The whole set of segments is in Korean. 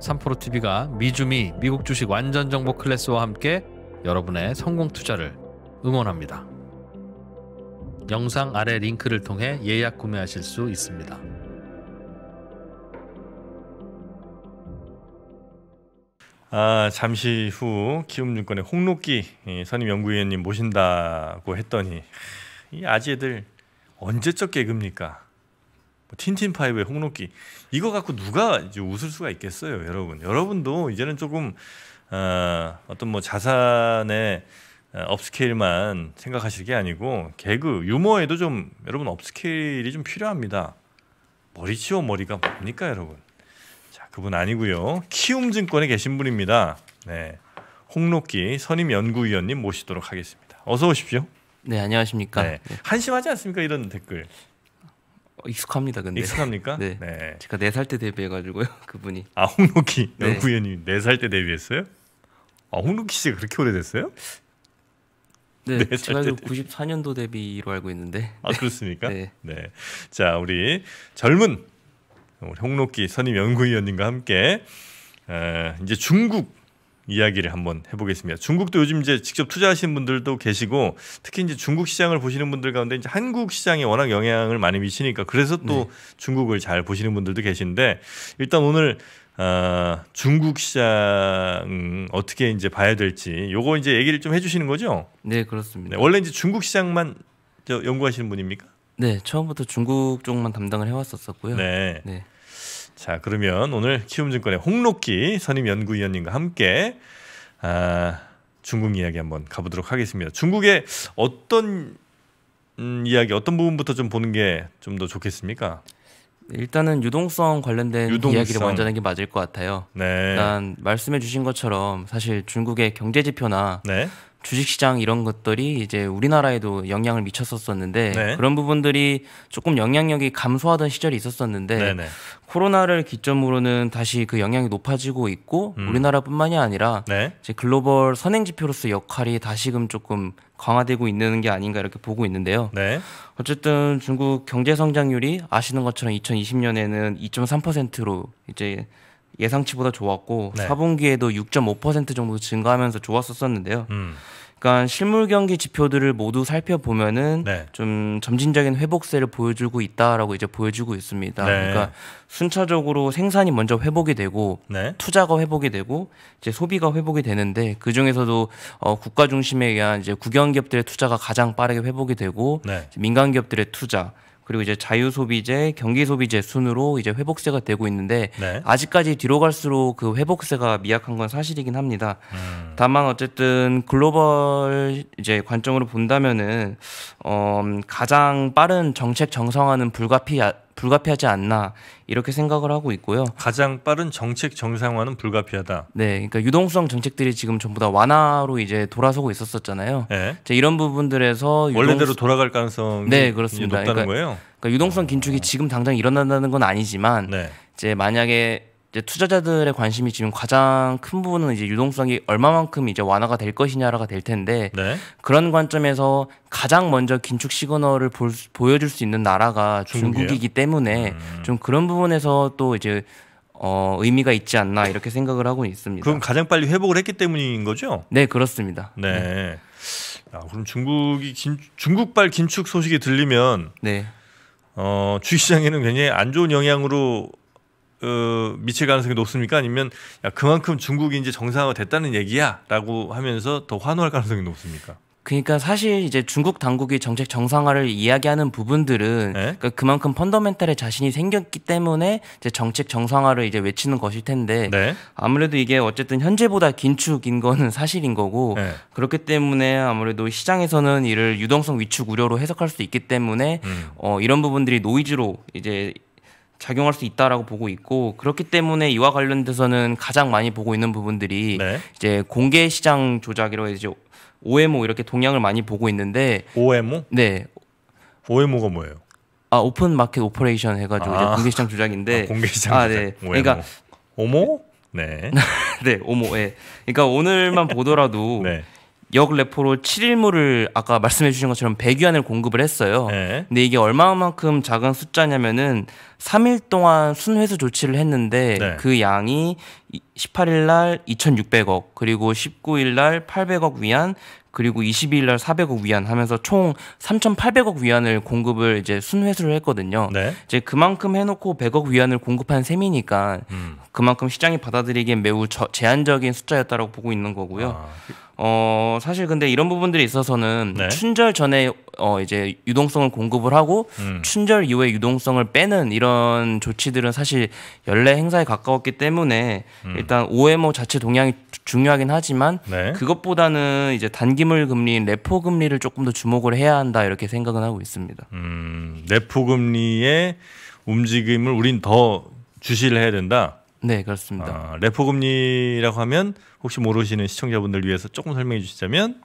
삼포로 t v 가 미주미 미국 주식 완전 정보 클래스와 함께 여러분의 성공 투자를 응원합니다. 영상 아래 링크를 통해 예약 구매하실 수 있습니다. 아, 잠시 후 기업증권의 홍록기 선임 연구위원님 모신다고 했더니 이 아재들 언제적 개그입니까? 틴틴파이브의 홍록기 이거 갖고 누가 이제 웃을 수가 있겠어요, 여러분. 여러분도 이제는 조금 어, 어떤 뭐 자산의 어, 업스케일만 생각하실 게 아니고 개그, 유머에도 좀 여러분 업스케일이 좀 필요합니다. 머리치워 머리가 뭡니까, 여러분? 자, 그분 아니고요. 키움증권에 계신 분입니다. 네. 홍록기 선임 연구위원님 모시도록 하겠습니다. 어서 오십시오. 네, 안녕하십니까. 네. 한심하지 않습니까 이런 댓글? 어, 익숙합니다. 근데 익숙합니까? 네. 네. 제가 네 살때 데뷔해가지고요. 그분이. 아 홍록희 네. 구위님네 살때 데뷔했어요? 아 홍록희 씨 그렇게 오래됐어요? 네, 네 제가 알고 94년도 데뷔로 알고 있는데. 아 그렇습니까? 네. 네. 자 우리 젊은 우리 홍록기 선임 연구위원님과 함께 에, 이제 중국 이야기를 한번 해보겠습니다. 중국도 요즘 이제 직접 투자하시는 분들도 계시고 특히 이제 중국 시장을 보시는 분들 가운데 이제 한국 시장에 워낙 영향을 많이 미치니까 그래서 또 네. 중국을 잘 보시는 분들도 계신데 일단 오늘 어, 중국 시장 어떻게 이제 봐야 될지 요거 이제 얘기를 좀 해주시는 거죠? 네 그렇습니다. 네, 원래 이제 중국 시장만 연구하시는 분입니까? 네 처음부터 중국 쪽만 담당을 해왔었었고요. 네. 네. 자, 그러면 오늘 키움증권의 홍록기 선임 연구위원님과 함께 아, 중국 이야기 한번 가보도록 하겠습니다. 중국의 어떤 음, 이야기, 어떤 부분부터 좀 보는 게 좀 더 좋겠습니까? 일단은 유동성 관련된 유동성. 이야기를 먼저 하는 게 맞을 것 같아요. 네. 일단 말씀해 주신 것처럼 사실 중국의 경제 지표나 네. 주식시장 이런 것들이 이제 우리나라에도 영향을 미쳤었었는데 네. 그런 부분들이 조금 영향력이 감소하던 시절이 있었었는데 네네. 코로나를 기점으로는 다시 그 영향이 높아지고 있고 음. 우리나라뿐만이 아니라 네. 이제 글로벌 선행 지표로서 역할이 다시금 조금 강화되고 있는 게 아닌가 이렇게 보고 있는데요. 네. 어쨌든 중국 경제 성장률이 아시는 것처럼 2020년에는 2.3%로 이제 예상치보다 좋았고 네. 4분기에도 6.5% 정도 증가하면서 좋았었었는데요. 음. 그러니까 실물 경기 지표들을 모두 살펴보면은 네. 좀 점진적인 회복세를 보여주고 있다라고 이제 보여주고 있습니다. 네. 그러니까 순차적으로 생산이 먼저 회복이 되고 네. 투자가 회복이 되고 이제 소비가 회복이 되는데 그 중에서도 어, 국가 중심에 의한 이제 국영 기업들의 투자가 가장 빠르게 회복이 되고 네. 민간 기업들의 투자 그리고 이제 자유 소비재, 경기 소비재 순으로 이제 회복세가 되고 있는데 네. 아직까지 뒤로 갈수록 그 회복세가 미약한 건 사실이긴 합니다. 음. 다만 어쨌든 글로벌 이제 관점으로 본다면은 어 가장 빠른 정책 정성화는 불가피하 불가피하지 않나 이렇게 생각을 하고 있고요. 가장 빠른 정책 정상화는 불가피하다. 네, 그러니까 유동성 정책들이 지금 전부 다 완화로 이제 돌아서고 있었었잖아요. 네. 이런 부분들에서 유동... 원래대로 돌아갈 가능성이 네, 그렇습니다. 높다는 그러니까, 거예요. 그러니까 유동성 긴축이 지금 당장 일어난다는 건 아니지만 네. 이제 만약에 이제 투자자들의 관심이 지금 가장 큰 부분은 이제 유동성이 얼마만큼 이제 완화가 될 것이냐가 될 텐데 네. 그런 관점에서 가장 먼저 긴축 시그널을 볼, 보여줄 수 있는 나라가 중국이에 중국이기 때문에 음. 좀 그런 부분에서 또 이제 어, 의미가 있지 않나 이렇게 생각을 하고 있습니다. 그럼 가장 빨리 회복을 했기 때문인 거죠? 네, 그렇습니다. 네. 네. 아, 그럼 중국이 긴, 중국발 긴축 소식이 들리면 네. 어, 주식시장에는 굉장히 안 좋은 영향으로 어, 미칠 가능성이 높습니까? 아니면 야, 그만큼 중국이 이제 정상화 됐다는 얘기야라고 하면서 더 환호할 가능성이 높습니까? 그러니까 사실 이제 중국 당국이 정책 정상화를 이야기하는 부분들은 네. 그러니까 그만큼 펀더멘탈에 자신이 생겼기 때문에 이제 정책 정상화를 이제 외치는 것일 텐데 네. 아무래도 이게 어쨌든 현재보다 긴축인 거는 사실인 거고 네. 그렇기 때문에 아무래도 시장에서는 이를 유동성 위축 우려로 해석할 수 있기 때문에 음. 어, 이런 부분들이 노이즈로 이제 작용할 수 있다라고 보고 있고 그렇기 때문에 이와 관련돼서는 가장 많이 보고 있는 부분들이 네. 이제 공개 시장 조작이라고 해야 되죠. OMO 이렇게 동향을 많이 보고 있는데 OMO? 네. OMO가 뭐예요? 아 오픈 마켓 오퍼레이션 해가지고 아. 이제 공개 시장 조작인데 아, 공개 시장 아, 조작. 네. OMO. 그러니까 오모? 네. 네, 오모. 예. 네. 그러니까 오늘만 보더라도 네. 역 레포로 7일물을 아까 말씀해 주신 것처럼 100위안을 공급을 했어요. 네. 근데 이게 얼마만큼 작은 숫자냐면은 3일 동안 순회수 조치를 했는데 네. 그 양이 18일 날 2,600억 그리고 19일 날 800억 위안 그리고 22일 날 400억 위안 하면서 총 3,800억 위안을 공급을 이제 순회수를 했거든요. 네. 이제 그만큼 해놓고 100억 위안을 공급한 셈이니까 음. 그만큼 시장이 받아들이기엔 매우 저, 제한적인 숫자였다라고 보고 있는 거고요. 아. 어 사실 근데 이런 부분들이 있어서는 네. 춘절 전에 어 이제 유동성을 공급을 하고 음. 춘절 이후에 유동성을 빼는 이런 조치들은 사실 연례 행사에 가까웠기 때문에 음. 일단 OMO 자체 동향이 중요하긴 하지만 네. 그것보다는 이제 단기물 금리인 레포 금리를 조금 더 주목을 해야 한다 이렇게 생각은 하고 있습니다. 음, 레포 금리의 움직임을 우린 더 주시를 해야 된다. 네, 그렇습니다. 아, 레포 금리라고 하면 혹시 모르시는 시청자분들 위해서 조금 설명해 주시자면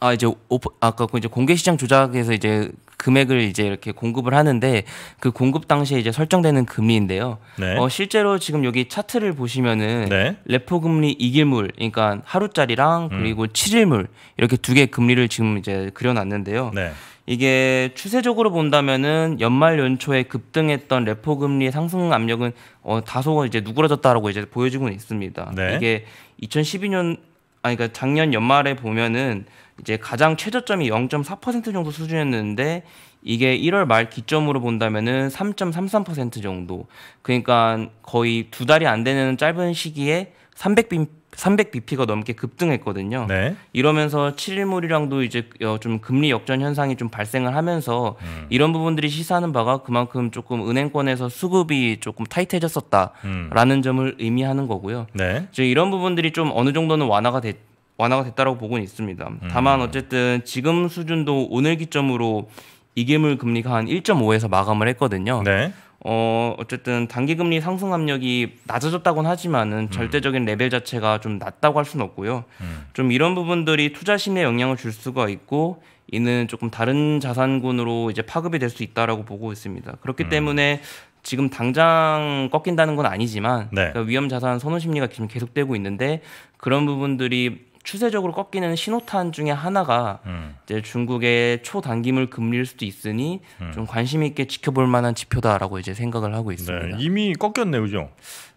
아 이제 오프, 아까 그 이제 공개 시장 조작에서 이제 금액을 이제 이렇게 공급을 하는데 그 공급 당시에 이제 설정되는 금리인데요. 네. 어, 실제로 지금 여기 차트를 보시면은 네. 레포 금리 이길물 그러니까 하루짜리랑 음. 그리고 칠일물 이렇게 두 개 금리를 지금 이제 그려놨는데요. 네. 이게 추세적으로 본다면은 연말 연초에 급등했던 레포 금리 상승 압력은 어, 다소 이제 누그러졌다라고 이제 보여지고 있습니다. 네. 이게 2012년 아니 그러니까 작년 연말에 보면은 이제 가장 최저점이 0.4% 정도 수준이었는데 이게 1월 말 기점으로 본다면은 3.33% 정도. 그러니까 거의 두 달이 안 되는 짧은 시기에 300빈 300bp가 넘게 급등했거든요. 네. 이러면서 7일물이랑도 이제 어, 좀 금리 역전 현상이 좀 발생을 하면서 음. 이런 부분들이 시사하는 바가 그만큼 조금 은행권에서 수급이 조금 타이트해졌었다라는 음. 점을 의미하는 거고요. 네. 이제 이런 부분들이 좀 어느 정도는 완화가 됐 완화가 됐다라고 보고는 있습니다. 다만 음. 어쨌든 지금 수준도 오늘 기점으로 이개물 금리가 한 1.5에서 마감을 했거든요. 네. 어, 어쨌든 단기 금리 상승 압력이 낮아졌다곤 하지만은 음. 절대적인 음. 레벨 자체가 좀 낮다고 할 수는 없고요. 음. 좀 이런 부분들이 투자 심리에 영향을 줄 수가 있고 이는 조금 다른 자산군으로 이제 파급이 될 수 있다라고 보고 있습니다. 그렇기 음. 때문에 지금 당장 꺾인다는 건 아니지만 네. 그러니까 위험 자산 선호 심리가 지금 계속되고 있는데 그런 부분들이 추세적으로 꺾이는 신호탄 중에 하나가 음. 이제 중국의 초단기물 금리일 수도 있으니 음. 좀 관심 있게 지켜볼 만한 지표다라고 이제 생각을 하고 네, 있습니다. 네, 이미 꺾였네요, 그죠?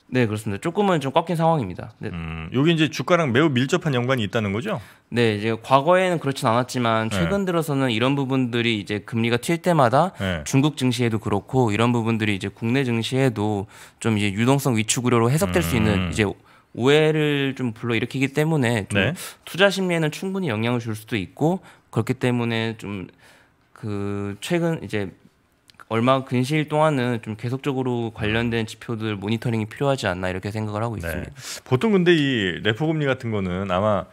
네, 그렇습니다. 조금은 좀 꺾인 상황입니다. 네. 음, 여기 이제 주가랑 매우 밀접한 연관이 있다는 거죠? 네, 이제 과거에는 그렇진 않았지만 네. 최근 네. 들어서는 이런 부분들이 이제 금리가 튈 때마다 네. 중국 증시에도 그렇고 이런 부분들이 이제 국내 증시에도 좀 이제 유동성 위축 우려로 해석될 음. 수 있는 음. 이제 오해를 좀 불러일으키기 때문에 좀 네. 투자 심리에는 충분히 영향을 줄 수도 있고 그렇기 때문에 좀 그 최근 이제 얼마 근시일 동안은 좀 계속적으로 관련된 지표들 모니터링이 필요하지 않나 이렇게 생각을 하고 네. 있습니다. 네. 보통 근데 이 레포 금리 같은 거는 아마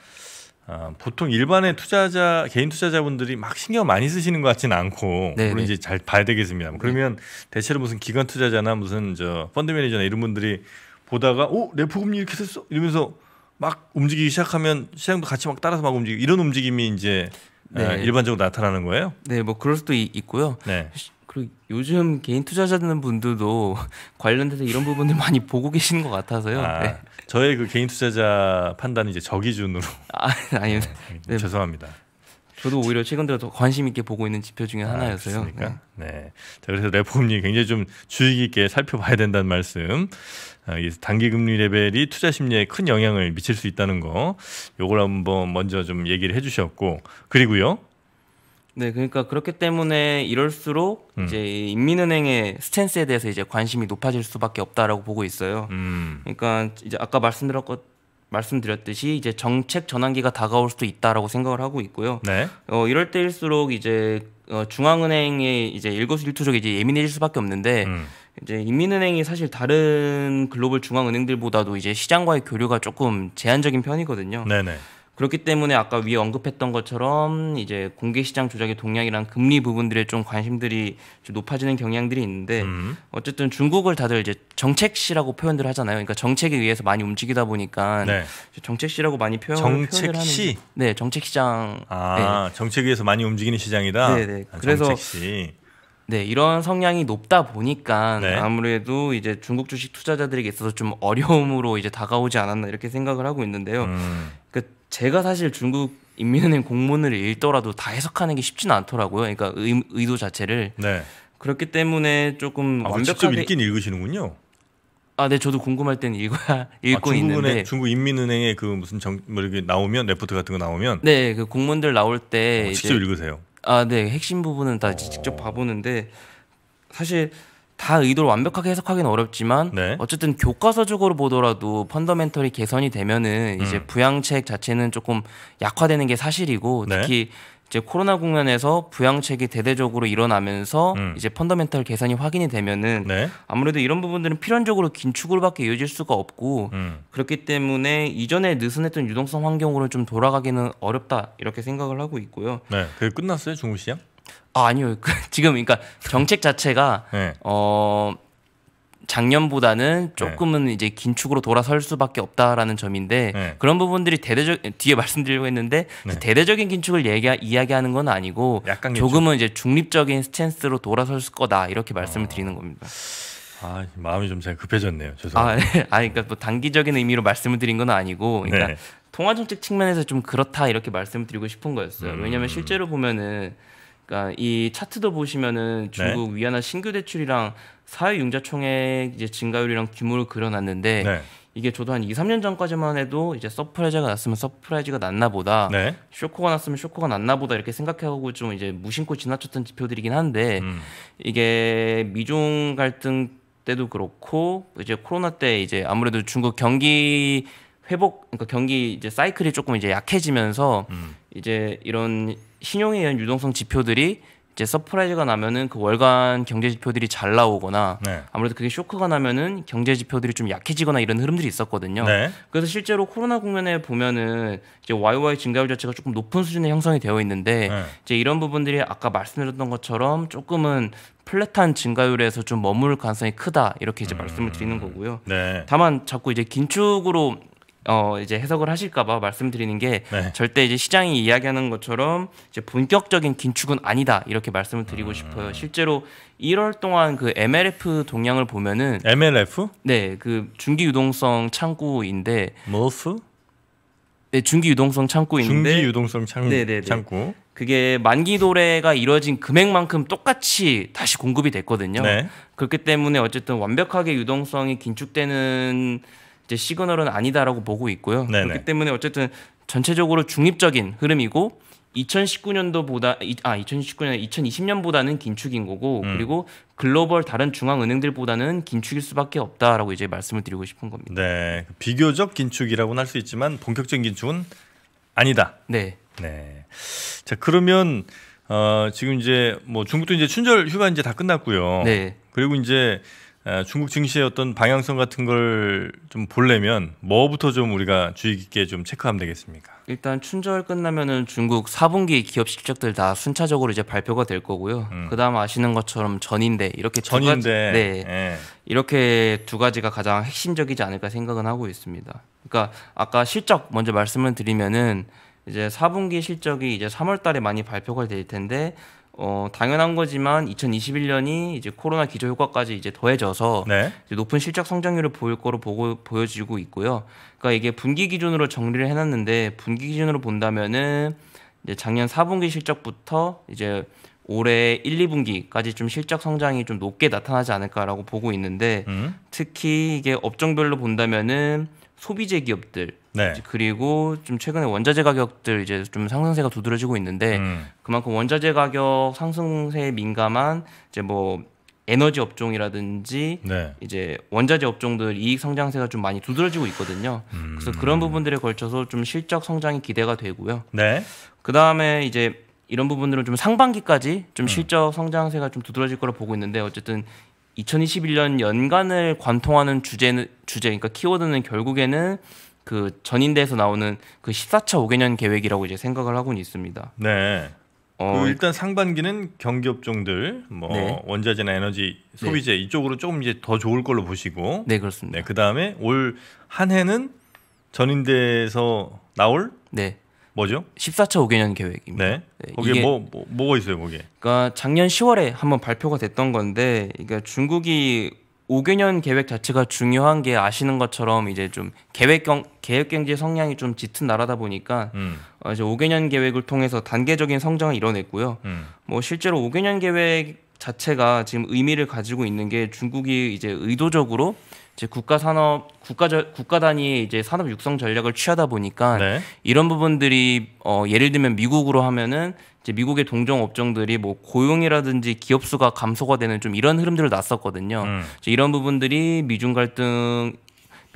어, 보통 일반의 투자자 개인 투자자분들이 막 신경 많이 쓰시는 것 같지는 않고 네네. 물론 네. 이제 잘 봐야 되겠습니다. 그러면 네. 대체로 무슨 기관 투자자나 무슨 저 펀드 매니저나 이런 분들이 보다가 어, 레포 금리 이렇게 됐어 이러면서 막 움직이기 시작하면 시장도 같이 막 따라서 막 움직이고 이런 움직임이 이제 아, 네. 일반적으로 나타나는 거예요. 네, 뭐 그럴 수도 이, 있고요. 네. 그리고 요즘 개인 투자자는 분들도 관련돼서 이런 부분들 많이 보고 계시는 것 같아서요. 아, 네. 저의 그 개인 투자자 판단이 이제 저 기준으로. 아, 아니요. 네. 네, 네. 죄송합니다. 저도 오히려 최근 들어 더 관심 있게 보고 있는 지표 중에 아, 하나였어요. 아, 네. 자, 그래서 레포님 굉장히 좀 주의 깊게 살펴봐야 된다는 말씀. 아, 단기 금리 레벨이 투자 심리에 큰 영향을 미칠 수 있다는 거. 요걸 한번 먼저 좀 얘기를 해 주셨고 그리고요. 네, 그러니까 그렇기 때문에 이럴수록 음. 이제 인민은행의 스탠스에 대해서 이제 관심이 높아질 수밖에 없다라고 보고 있어요. 음. 그러니까 이제 아까 말씀드렸 던 말씀드렸듯이 이제 정책 전환기가 다가올 수도 있다라고 생각을 하고 있고요. 네. 어, 이럴 때일수록 이제 어, 중앙은행이 이제 일거수일투족에 이제 예민해질 수밖에 없는데 음. 이제 인민은행이 사실 다른 글로벌 중앙은행들보다도 이제 시장과의 교류가 조금 제한적인 편이거든요. 네네. 그렇기 때문에 아까 위에 언급했던 것처럼 이제 공개 시장 조작의 동향이랑 금리 부분들에 좀 관심들이 좀 높아지는 경향들이 있는데 음. 어쨌든 중국을 다들 이제 정책시라고 표현들 하잖아요. 그러니까 정책에 의해서 많이 움직이다 보니까 네. 정책시라고 많이 표현, 정책 표현을 하는 네, 정책 시장. 아, 네. 정책에 의해서 많이 움직이는 시장이다. 네, 네. 아, 그래서 정책시. 네, 이런 성향이 높다 보니까 네. 아무래도 이제 중국 주식 투자자들에게 있어서 좀 어려움으로 이제 다가오지 않았나 이렇게 생각을 하고 있는데요. 음. 그 제가 사실 중국 인민은행 공문을 읽더라도 다 해석하는 게 쉽지는 않더라고요. 그러니까 의, 도 자체를 네. 그렇기 때문에 조금 아, 완벽하게 읽긴 읽으시는군요. 아, 네, 저도 궁금할 때 읽어야 읽고 아, 있는데 중국 인민은행의 그 무슨 정뭐 이렇게 나오면 레포트 같은 거 나오면 네, 그 공문들 나올 때 어, 직접 이제, 읽으세요. 아, 네, 핵심 부분은 다 어... 직접 봐보는데 사실 다 의도를 완벽하게 해석하기는 어렵지만 네. 어쨌든 교과서적으로 보더라도 펀더멘털이 개선이 되면은 음. 이제 부양책 자체는 조금 약화되는 게 사실이고 네. 특히 네. 이제 코로나 국면에서 부양책이 대대적으로 일어나면서 음. 이제 펀더멘털 개선이 확인이 되면은 네. 아무래도 이런 부분들은 필연적으로 긴축으로밖에 이어질 수가 없고 음. 그렇기 때문에 이전에 느슨했던 유동성 환경으로 좀 돌아가기는 어렵다 이렇게 생각을 하고 있고요. 네, 그 끝났어요 중국 시장? 아 아니요 지금 그러니까 정책 자체가 네. 어 작년보다는 네. 조금은 네. 이제 긴축으로 돌아설 수밖에 없다라는 점인데 네. 그런 부분들이 대대적 뒤에 말씀드리려고 했는데 네. 대대적인 긴축을 얘기 이야기하는 건 아니고 조금은 이제 중립적인 스탠스로 돌아설 거다 이렇게 말씀을 아. 드리는 겁니다. 아 마음이 좀잘 급해졌네요. 죄송합니다. 아, 네. 아 그러니까 뭐 단기적인 의미로 말씀을 드린 건 아니고 그러니까 네. 통화 정책 측면에서 좀 그렇다 이렇게 말씀을 드리고 싶은 거였어요. 음. 왜냐하면 실제로 보면은 그러니까 이 차트도 보시면은 네. 중국 네. 위안화 신규 대출이랑 사회융자 총액 이제 증가율이랑 규모를 그려놨는데 네. 이게 저도 한 2, 3년 전까지만 해도 이제 서프라이즈가 났으면 서프라이즈가 났나 보다. 네. 쇼크가 났으면 쇼크가 났나 보다 이렇게 생각하고 좀 이제 무심코 지나쳤던 지표들이긴 한데 음. 이게 미중 갈등 때도 그렇고 이제 코로나 때 이제 아무래도 중국 경기 회복 그러니까 경기 이제 사이클이 조금 이제 약해지면서 음. 이제 이런 신용에 의한 유동성 지표들이 이제 서프라이즈가 나면은 그 월간 경제 지표들이 잘 나오거나 네. 아무래도 그게 쇼크가 나면은 경제 지표들이 좀 약해지거나 이런 흐름들이 있었거든요. 네. 그래서 실제로 코로나 국면에 보면은 이제 YY 증가율 자체가 조금 높은 수준의 형성이 되어 있는데 네. 이제 이런 부분들이 아까 말씀드렸던 것처럼 조금은 플랫한 증가율에서 좀머물 가능성이 크다 이렇게 이제 음... 말씀을 드리는 거고요. 네. 다만 자꾸 이제 긴축으로 어 이제 해석을 하실까봐 말씀드리는 게 네. 절대 이제 시장이 이야기하는 것처럼 이제 본격적인 긴축은 아니다 이렇게 말씀을 드리고 음. 싶어요. 실제로 1월 동안 그 MLF 동향을 보면은 MLF? 네, 그 중기 유동성 창구인데 m l 네, 중기 유동성 창구인데 중기 유동성 창, 네네네. 네, 네. 창구. 그게 만기 도래가 이루어진 금액만큼 똑같이 다시 공급이 됐거든요. 네. 그렇기 때문에 어쨌든 완벽하게 유동성이 긴축되는 이제 시그널은 아니다라고 보고 있고요. 네네. 그렇기 때문에 어쨌든 전체적으로 중립적인 흐름이고 2019년도보다 아 2019년 2020년보다는 긴축인 거고 음. 그리고 글로벌 다른 중앙 은행들보다는 긴축일 수밖에 없다라고 이제 말씀을 드리고 싶은 겁니다. 네, 그 비교적 긴축이라고는 할 수 있지만 본격적인 긴축은 아니다. 네. 네. 자 그러면 어, 지금 이제 뭐 중국도 이제 춘절 휴가 이제 다 끝났고요. 네. 그리고 이제 중국 증시의 어떤 방향성 같은 걸 좀 보려면 뭐부터 좀 우리가 주의 깊게 좀 체크하면 되겠습니까? 일단 춘절 끝나면은 중국 4분기 기업 실적들 다 순차적으로 이제 발표가 될 거고요. 음. 그다음 아시는 것처럼 전인데 이렇게 전인데 가지, 네. 예. 이렇게 두 가지가 가장 핵심적이지 않을까 생각은 하고 있습니다. 그러니까 아까 실적 먼저 말씀을 드리면은 이제 4분기 실적이 이제 3월 달에 많이 발표가 될 텐데 어, 당연한 거지만 2021년이 이제 코로나 기저 효과까지 이제 더해져서 네. 이제 높은 실적 성장률을 보일 거로 보고 보여지고 있고요. 그러니까 이게 분기 기준으로 정리를 해놨는데 분기 기준으로 본다면은 이제 작년 4분기 실적부터 이제 올해 1, 2분기까지 좀 실적 성장이 좀 높게 나타나지 않을까라고 보고 있는데 음. 특히 이게 업종별로 본다면은 소비재 기업들 네. 그리고 좀 최근에 원자재 가격들 이제 좀 상승세가 두드러지고 있는데 음. 그만큼 원자재 가격 상승세에 민감한 이제 뭐 에너지 업종이라든지 네. 이제 원자재 업종들 이익 성장세가 좀 많이 두드러지고 있거든요. 음. 그래서 그런 부분들에 걸쳐서 좀 실적 성장이 기대가 되고요. 네. 그 다음에 이제 이런 부분들은 좀 상반기까지 좀 음. 실적 성장세가 좀 두드러질 거로 보고 있는데 어쨌든 2021년 연간을 관통하는 주제는 주제 그러니까 키워드는 결국에는 그 전인대에서 나오는 그 14차 5개년 계획이라고 이제 생각을 하고는 있습니다. 네. 어, 그 일단 상반기는 경기업종들 뭐 네. 원자재나 에너지 소비재 네. 이쪽으로 조금 이제 더 좋을 걸로 보시고 네 그렇습니다. 네, 그 다음에 올 한 해는 전인대에서 나올 네 뭐죠? 14차 5개년 계획입니다. 네. 네거기 뭐, 뭐 뭐가 있어요, 거기 그러니까 작년 10월에 한번 발표가 됐던 건데, 그러니까 중국이 5개년 계획 자체가 중요한 게 아시는 것처럼 이제 좀 계획경 계획 경제 성향이 좀 짙은 나라다 보니까 음. 어 이제 5개년 계획을 통해서 단계적인 성장을 이뤄냈고요. 음. 뭐 실제로 5개년 계획 자체가 지금 의미를 가지고 있는 게 중국이 이제 의도적으로 이제 국가 산업 국가 국가 단위의 이제 산업 육성 전략을 취하다 보니까 네. 이런 부분들이 어 예를 들면 미국으로 하면은 이제 미국의 동종 업종들이 뭐 고용이라든지 기업 수가 감소가 되는 좀 이런 흐름들을 났었거든요. 음. 이런 부분들이 미중 갈등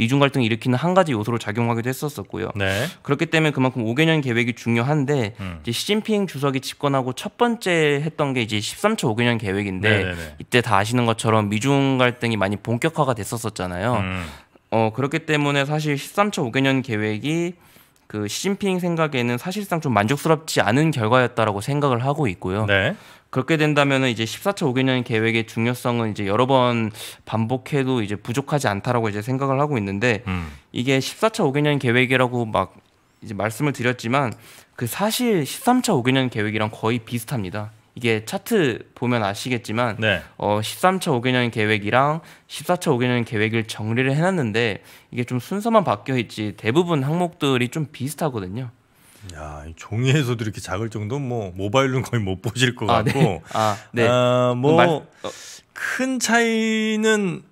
미중 갈등을 일으키는 한 가지 요소로 작용하기도 했었었고요. 네. 그렇기 때문에 그만큼 5개년 계획이 중요한데 음. 이제 시진핑 주석이 집권하고 첫 번째 했던 게 이제 13초 5개년 계획인데 네네네. 이때 다 아시는 것처럼 미중 갈등이 많이 본격화가 됐었었잖아요. 음. 어 그렇기 때문에 사실 13초 5개년 계획이 그 시진핑 생각에는 사실상 좀 만족스럽지 않은 결과였다라고 생각을 하고 있고요. 네. 그렇게 된다면 이제 14차 5개년 계획의 중요성은 이제 여러 번 반복해도 이제 부족하지 않다라고 이제 생각을 하고 있는데 음. 이게 14차 5개년 계획이라고 막 이제 말씀을 드렸지만 그 사실 13차 5개년 계획이랑 거의 비슷합니다. 이게 차트 보면 아시겠지만 네. 어 13차 5개년 계획이랑 14차 5개년 계획을 정리를 해놨는데 이게 좀 순서만 바뀌어 있지 대부분 항목들이 좀 비슷하거든요. 야, 종이 에서도 이렇게 작을 정도 는뭐 모바일로는 거의 못 보실 것 아, 네. 같고. 네. 아, 네. 아, 뭐큰 어. 차이는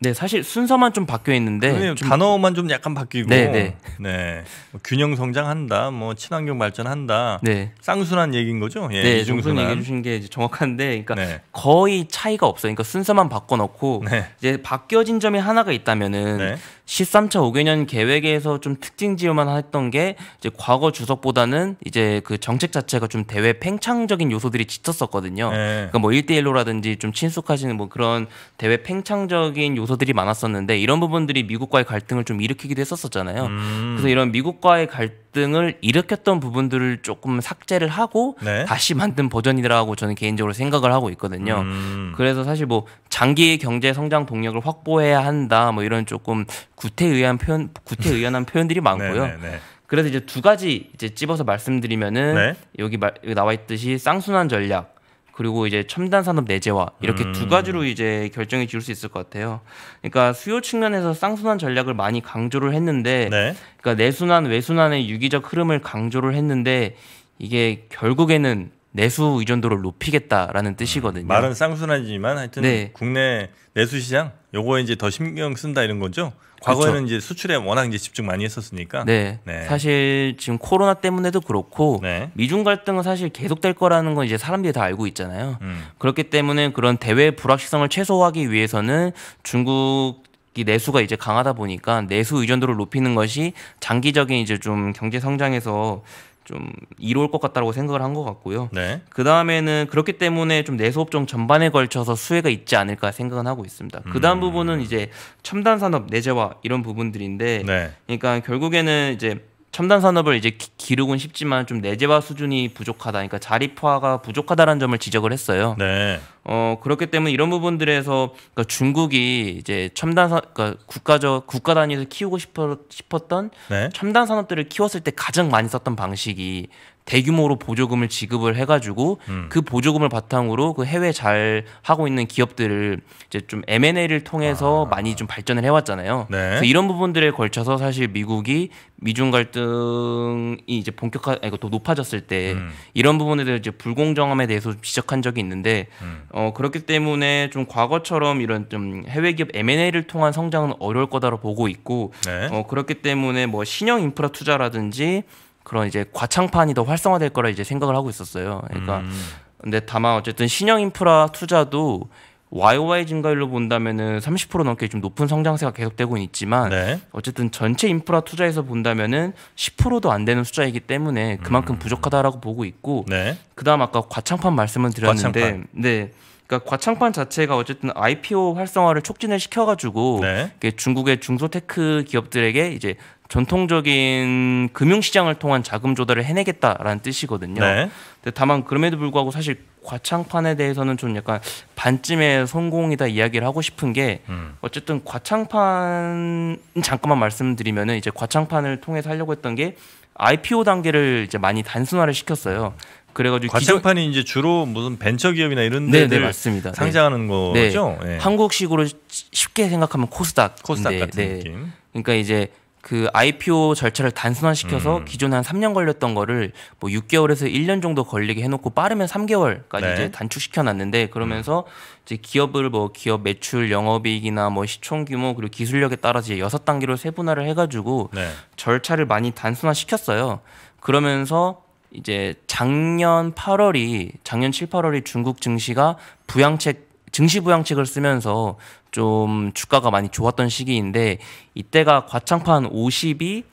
네, 사실 순서만 좀 바뀌어 있는데 좀 단어만 좀 약간 바뀌고 네, 네. 네. 뭐 균형 성장한다. 뭐 친환경 발전한다. 네. 쌍순환 얘기인 거죠? 예, 네, 이중순환 얘기해 주신 게 정확한데 그러니까 네. 거의 차이가 없어요. 그러니까 순서만 바꿔 놓고 네. 이제 바뀌어진 점이 하나가 있다면은 네. 13차 5개년 계획에서 좀 특징 지어만 했던 게 이제 과거 주석보다는 이제 그 정책 자체가 좀 대외 팽창적인 요소들이 짙었었거든요. 네. 그러니까 뭐일대1로라든지좀 친숙하시는 뭐 그런 대외 팽창적인 요소들이 많았었는데 이런 부분들이 미국과의 갈등을 좀 일으키기도 했었었잖아요. 음. 그래서 이런 미국과의 갈등 갈등을 일으켰던 부분들을 조금 삭제를 하고 네. 다시 만든 버전이라고 저는 개인적으로 생각을 하고 있거든요. 음. 그래서 사실 뭐 장기 경제 성장 동력을 확보해야 한다 뭐 이런 조금 구태의한 표현 구태의연한 표현들이 많고요. 네네네. 네, 네. 그래서 이제 두 가지 이제 찝어서 말씀드리면은 네. 여기, 말, 여기 나와 있듯이 쌍순환 전략 그리고 이제 첨단 산업 내재화 이렇게 음. 두 가지로 이제 결정이 지을 수 있을 것 같아요. 그러니까 수요 측면에서 쌍순환 전략을 많이 강조를 했는데, 네. 그러니까 내순환 외순환의 유기적 흐름을 강조를 했는데 이게 결국에는 내수 의존도를 높이겠다라는 뜻이거든요. 음, 말은 쌍순환이지만 하여튼 네. 국내 내수 시장 요거에 이제 더 신경 쓴다 이런 거죠. 그렇죠. 과거에는 그렇죠. 이제 수출에 워낙 이제 집중 많이 했었으니까. 네. 네. 사실 지금 코로나 때문에도 그렇고 네. 미중 갈등은 사실 계속될 거라는 건 이제 사람들이 다 알고 있잖아요. 음. 그렇기 때문에 그런 대외 불확실성을 최소화하기 위해서는 중국 이 내수가 이제 강하다 보니까 내수 의존도를 높이는 것이 장기적인 이제 좀 경제 성장에서 좀 이로울 것 같다고 생각을 한 것 같고요. 네. 그 다음에는 그렇기 때문에 좀 내수업종 전반에 걸쳐서 수혜가 있지 않을까 생각은 하고 있습니다. 그 다음 음. 부분은 이제 첨단 산업 내재화 이런 부분들인데, 네. 그러니까 결국에는 이제 첨단 산업을 이제 기, 르곤 쉽지만 좀 내재화 수준이 부족하다. 그러니까 자립화가 부족하다라는 점을 지적을 했어요. 네. 어 그렇기 때문에 이런 부분들에서 그러니까 중국이 이제 첨단 산 그러니까 국가적 국가 단위에서 키우고 싶어, 싶었던 네. 첨단 산업들을 키웠을 때 가장 많이 썼던 방식이 대규모로 보조금을 지급을 해가지고 음. 그 보조금을 바탕으로 그 해외 잘 하고 있는 기업들을 이제 좀 M&A를 통해서 아. 많이 좀 발전을 해왔잖아요. 네. 그래서 이런 부분들에 걸쳐서 사실 미국이 미중 갈등이 이제 본격화, 아니, 또 높아졌을 때 음. 이런 부분에 대해 이제 불공정함에 대해서 지적한 적이 있는데 음. 어, 그렇기 때문에 좀 과거처럼 이런 좀 해외 기업 M&A를 통한 성장은 어려울 거다로 보고 있고 네. 어, 그렇기 때문에 뭐 신형 인프라 투자라든지 그런 이제 과창판이 더 활성화될 거라 이제 생각을 하고 있었어요. 그러니까 음. 근데 다만 어쨌든 신형 인프라 투자도 YOY 증가율로 본다면은 30% 넘게 좀 높은 성장세가 계속되고 있지만 네. 어쨌든 전체 인프라 투자에서 본다면은 10%도 안 되는 숫자이기 때문에 그만큼 음. 부족하다라고 보고 있고 네. 그다음 아까 과창판 말씀을 드렸는데 과창판. 네. 그러니까 과창판 자체가 어쨌든 IPO 활성화를 촉진을 시켜가지고 네. 중국의 중소테크 기업들에게 이제 전통적인 금융시장을 통한 자금 조달을 해내겠다라는 뜻이거든요. 네. 근데 다만 그럼에도 불구하고 사실 과창판에 대해서는 좀 약간 반쯤의 성공이다 이야기를 하고 싶은 게 음. 어쨌든 과창판 음, 잠깐만 말씀드리면은 이제 과창판을 통해서 하려고 했던 게 IPO 단계를 이제 많이 단순화를 시켰어요. 그래가지고 과창판이 기존... 이제 주로 무슨 벤처 기업이나 이런 네, 네, 데들 맞습니다. 상장하는 네. 거죠. 네. 네. 한국식으로 쉽게 생각하면 코스닥 코스닥 같은 느낌. 그러니까 이제 그 IPO 절차를 단순화시켜서 음. 기존한 3년 걸렸던 거를 뭐 6개월에서 1년 정도 걸리게 해놓고 빠르면 3개월까지 네. 이제 단축시켜 놨는데 그러면서 음. 이제 기업을 뭐 기업 매출, 영업이익이나 뭐 시총 규모 그리고 기술력에 따라 이제 여 단계로 세분화를 해가지고 네. 절차를 많이 단순화시켰어요. 그러면서 이제 작년 8월이 작년 7, 8월이 중국 증시가 부양책 증시 부양책을 쓰면서 좀 주가가 많이 좋았던 시기인데 이때가 과창판 50이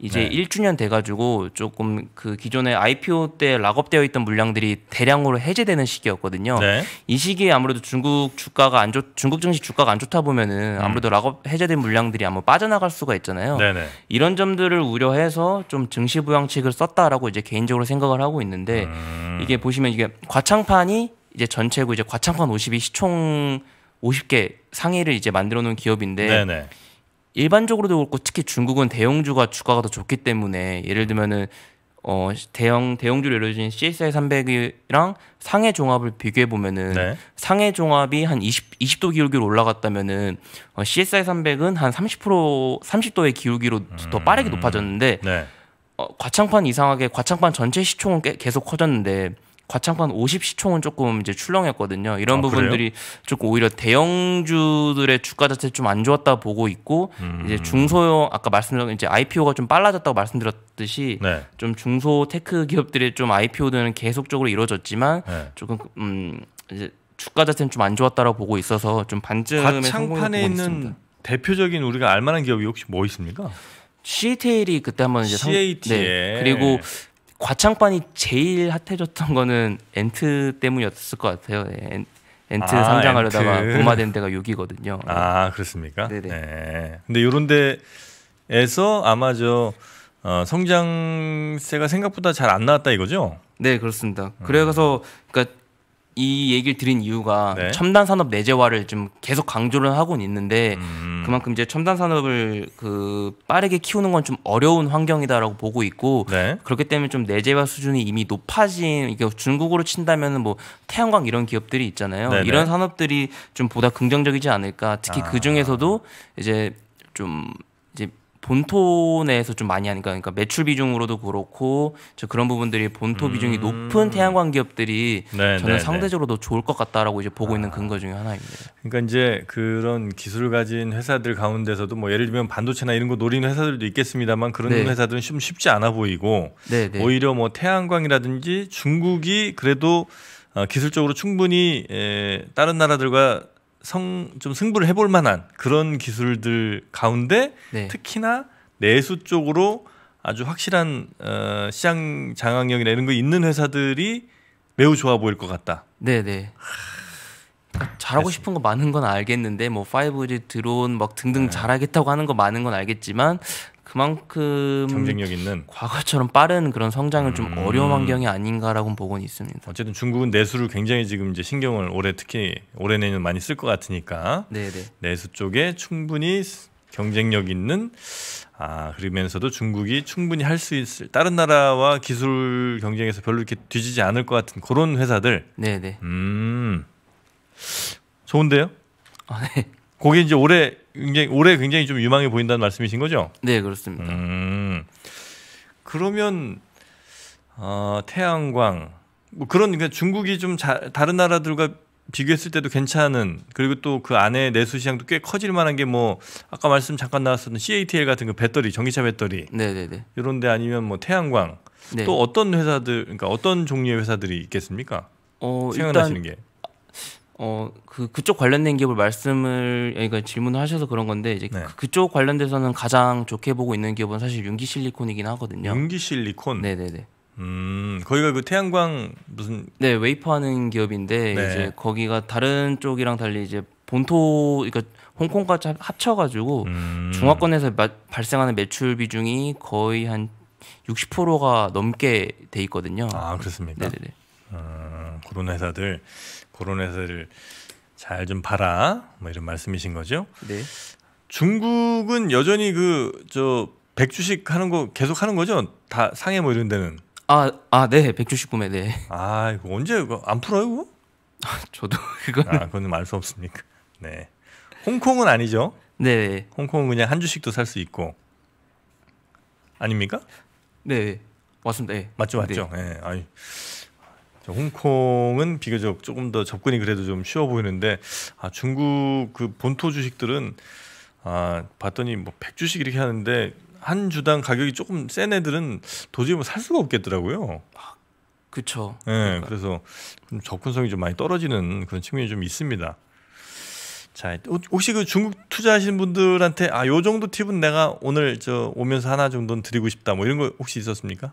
이제 네. 1주년 돼가지고 조금 그 기존에 IPO 때 락업되어 있던 물량들이 대량으로 해제되는 시기였거든요. 네. 이 시기에 아무래도 중국 주가가 안 좋, 중국 증시 주가가 안 좋다 보면은 음. 아무래도 음. 락업 해제된 물량들이 아마 빠져나갈 수가 있잖아요. 네네. 이런 점들을 우려해서 좀 증시 부양책을 썼다라고 이제 개인적으로 생각을 하고 있는데 음. 이게 보시면 이게 과창판이 이제 전체고 이제 과창판 50이 시총 50개 상해를 이제 만들어 놓은 기업인데 네네. 일반적으로도 그렇고 특히 중국은 대형주가 주가가 더 좋기 때문에 예를 들면은 어 대형 대형주를 열어진는 CSI 300이랑 상해 종합을 비교해 보면은 네. 상해 종합이 한 20, 20도 기울기로 올라갔다면은 어, CSI 300은 한30% 30도의 기울기로 음, 더 빠르게 음. 높아졌는데 네. 어, 과창판 이상하게 과창판 전체 시총은 꽤, 계속 커졌는데 과창판 50시총은 조금 이제 출렁였거든요. 이런 아, 부분들이 그래요? 조금 오히려 대형주들의 주가 자체 좀 안 좋았다 보고 있고 음. 이제 중소형 아까 말씀드린 이제 IPO가 좀 빨라졌다고 말씀드렸듯이 네. 좀 중소 테크 기업들의 좀 IPO들은 계속적으로 이루어졌지만 네. 조금 음 이제 주가 자체는 좀 안 좋았다라고 보고 있어서 좀 반증의 성공을 보고 있습니다. 대표적인 우리가 알만한 기업이 혹시 뭐 있습니까? CATL이 그때 한번 이제 CATL. 상... 네. 그리고 과창반이 제일 핫해졌던 거는 엔트 때문이었을 것 같아요. 예, 엔, 트 아, 상장하려다가 부마된 데가 6위거든요. 아 그렇습니까? 네네. 네. 근데 이런 데에서 아마 저 어, 성장세가 생각보다 잘 안 나왔다 이거죠? 네 그렇습니다. 그래서 음. 그러니까 이 얘기를 드린 이유가 네. 첨단 산업 내재화를 좀 계속 강조를 하고는 있는데 음. 그만큼 이제 첨단 산업을 그 빠르게 키우는 건 좀 어려운 환경이다라고 보고 있고 네. 그렇기 때문에 좀 내재화 수준이 이미 높아진 이게 중국으로 친다면은 뭐 태양광 이런 기업들이 있잖아요. 네네. 이런 산업들이 좀 보다 긍정적이지 않을까. 특히 아. 그 중에서도 이제 좀 이제 본토 내에서 좀 많이 하니까 그러니까 매출 비중으로도 그렇고 저 그런 부분들이 본토 음... 비중이 높은 태양광 기업들이 네, 저는 네, 네. 상대적으로 네. 좋을 것 같다라고 이제 보고 아... 있는 근거 중에 하나입니다. 그러니까 이제 그런 기술을 가진 회사들 가운데서도 뭐 예를 들면 반도체나 이런 거 노리는 회사들도 있겠습니다만 그런 네. 회사들은 좀 쉽지 않아 보이고 네, 오히려 뭐 태양광이라든지 중국이 그래도 어, 기술적으로 충분히 다른 나라들과 성좀 승부를 해볼 만한 그런 기술들 가운데 네. 특히나 내수 쪽으로 아주 확실한 어, 시장 장악력이나 이런 거 있는 회사들이 매우 좋아 보일 것 같다. 네네. 네. 그러니까 잘하고 싶은 거 많은 건 알겠는데 뭐 5G 드론 막 등등 네. 잘하겠다고 하는 거 많은 건 알겠지만 그만큼 경쟁력 있는 과거처럼 빠른 그런 성장을 음. 좀 어려운 환경이 아닌가라고 보고는 있습니다. 어쨌든 중국은 내수를 굉장히 지금 이제 신경을 올해 특히 올해 내년 많이 쓸 것 같으니까 네네. 내수 쪽에 충분히 경쟁력 있는 아 그러면서도 중국이 충분히 할 수 있을 다른 나라와 기술 경쟁에서 별로 이렇게 뒤지지 않을 것 같은 그런 회사들. 네네. 음 좋은데요? 아, 네. 그게 이제 올해 굉장히 올해 굉장히 좀 유망해 보인다는 말씀이신 거죠? 네, 그렇습니다. 음, 그러면 어, 태양광 뭐 그런 그러니까 중국이 좀 자, 다른 나라들과 비교했을 때도 괜찮은 그리고 또 그 안에 내수 시장도 꽤 커질 만한 게 뭐 아까 말씀 잠깐 나왔었던 CATL 같은 그 배터리 전기차 배터리 네네네. 이런데 아니면 뭐 태양광 네. 또 어떤 회사들 그러니까 어떤 종류의 회사들이 있겠습니까? 어, 생각나시는 게 어그 그쪽 관련된 기업을 말씀을 그러니까 질문을 하셔서 그런 건데 이제 네. 그, 쪽 관련돼서는 가장 좋게 보고 있는 기업은 사실 윤기실리콘이긴 하거든요. 윤기실리콘. 네네네. 음, 거기가 그 태양광 무슨 네 웨이퍼 하는 기업인데 네. 이제 거기가 다른 쪽이랑 달리 이제 본토 그러니까 홍콩까지 합쳐가지고 음. 중화권에서 마, 발생하는 매출 비중이 거의 한 60%가 넘게 돼 있거든요. 아 그렇습니까? 네네네. 음, 그런 회사들 그런 회사를 잘좀 봐라 뭐 이런 말씀이신 거죠. 네. 중국은 여전히 그 저 백주식 하는 거 계속 하는 거죠. 다 상해 뭐 이런 데는. 아, 아, 네, 백주식 구매, 네. 아, 이거 언제 이거 안 풀어요, 이거? 아, 저도 그건. 아, 그건 알수 없습니까? 네. 홍콩은 아니죠. 네. 홍콩은 그냥 한 주식도 살 수 있고. 아닙니까? 네, 맞습니다. 네. 맞죠, 맞죠. 네. 네. 아니, 홍콩은 비교적 조금 더 접근이 그래도 좀 쉬워 보이는데 아, 중국 그 본토 주식들은 아, 봤더니 뭐 100주식 이렇게 하는데 한 주당 가격이 조금 센 애들은 도저히 뭐살 수가 없겠더라고요. 아, 그렇죠. 네, 그러니까. 그래서 좀 접근성이 좀 많이 떨어지는 그런 측면이 좀 있습니다. 자, 혹시 그 중국 투자하시는 분들한테 아, 요 정도 팁은 내가 오늘 저 오면서 하나 정도는 드리고 싶다. 뭐 이런 거 혹시 있었습니까?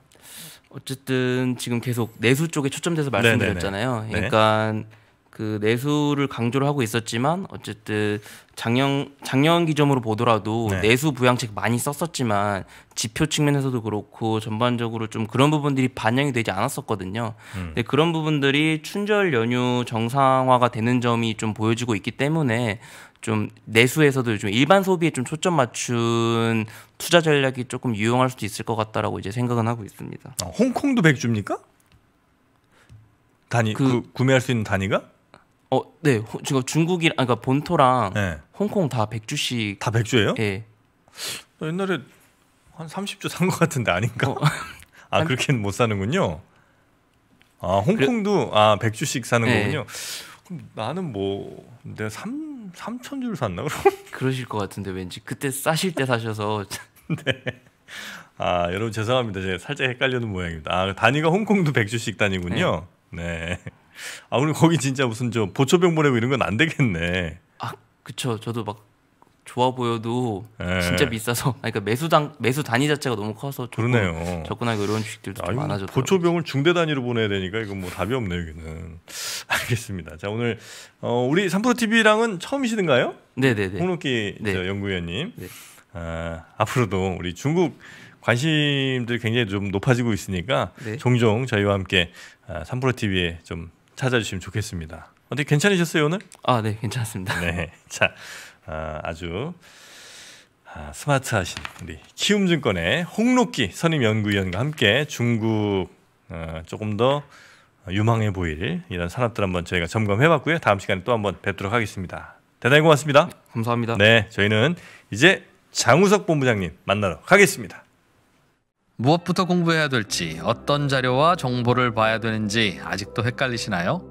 어쨌든 지금 계속 내수 쪽에 초점돼서 네, 말씀드렸잖아요. 네네네. 네. 네. 그러니까 네. 그 내수를 강조를 하고 있었지만 어쨌든 작년 작년 기점으로 보더라도 네. 내수 부양책 많이 썼었지만 지표 측면에서도 그렇고 전반적으로 좀 그런 부분들이 반영이 되지 않았었거든요. 음. 근데 그런 부분들이 춘절 연휴 정상화가 되는 점이 좀 보여지고 있기 때문에 좀 내수에서도 요즘 일반 소비에 좀 초점 맞춘 투자 전략이 조금 유용할 수도 있을 것 같다라고 이제 생각은 하고 있습니다. 어, 홍콩도 백주입니까? 단위 그, 구, 구매할 수 있는 단위가? 어, 네. 지금 중국이 아 그러니까 본토랑 네. 홍콩 다 백주씩 다 백주예요? 예. 네. 옛날에 한 30주 산 것 같은데 아닌가? 어. 아, 그렇게는 못 사는군요. 아, 홍콩도 그래, 아, 백주씩 사는 네. 거군요. 그럼 나는 뭐 내가 3한 3천 줄 샀나 그럼? 그러실 것 같은데 왠지 그때 싸실 때 사셔서 네. 아 여러분 죄송합니다. 제가 살짝 헷갈려는 모양입니다. 아 단위가 홍콩도 100주씩 단위군요. 네. 네. 아, 아오리 거기 진짜 무슨 저 보초병 보내고 이런 건 안 되겠네. 아 그쵸. 저도 막 좋아 보여도 네. 진짜 비싸서 그러니까 매수당 매수 단위 자체가 너무 커서 그러네요. 접근하기 어려운 주식들도 많아졌죠. 보초병을 중대 단위로 보내야 되니까 이건 뭐 답이 없네요, 여기는. 알겠습니다. 자, 오늘 어, 우리 삼프로 TV랑은 처음이시던가요? 네, 네, 네. 홍록기 네. 연구위원 님. 네. 아, 앞으로도 우리 중국 관심들 이 굉장히 좀 높아지고 있으니까 네. 종종 저희와 함께 아, 삼프로 TV에 좀 찾아주시면 좋겠습니다. 어떻게 괜찮으셨어요 오늘? 아, 네, 괜찮습니다. 네, 자 아, 주 아, 스마트하신 우리 키움증권의 홍록기 선임 연구위원과 함께 중국 어, 조금 더 유망해 보일 이런 산업들 한번 저희가 점검해봤고요. 다음 시간에 또 한번 뵙도록 하겠습니다. 대단히 고맙습니다. 네, 감사합니다. 네, 저희는 이제 장우석 본부장님 만나러 가겠습니다. 무엇부터 공부해야 될지, 어떤 자료와 정보를 봐야 되는지 아직도 헷갈리시나요?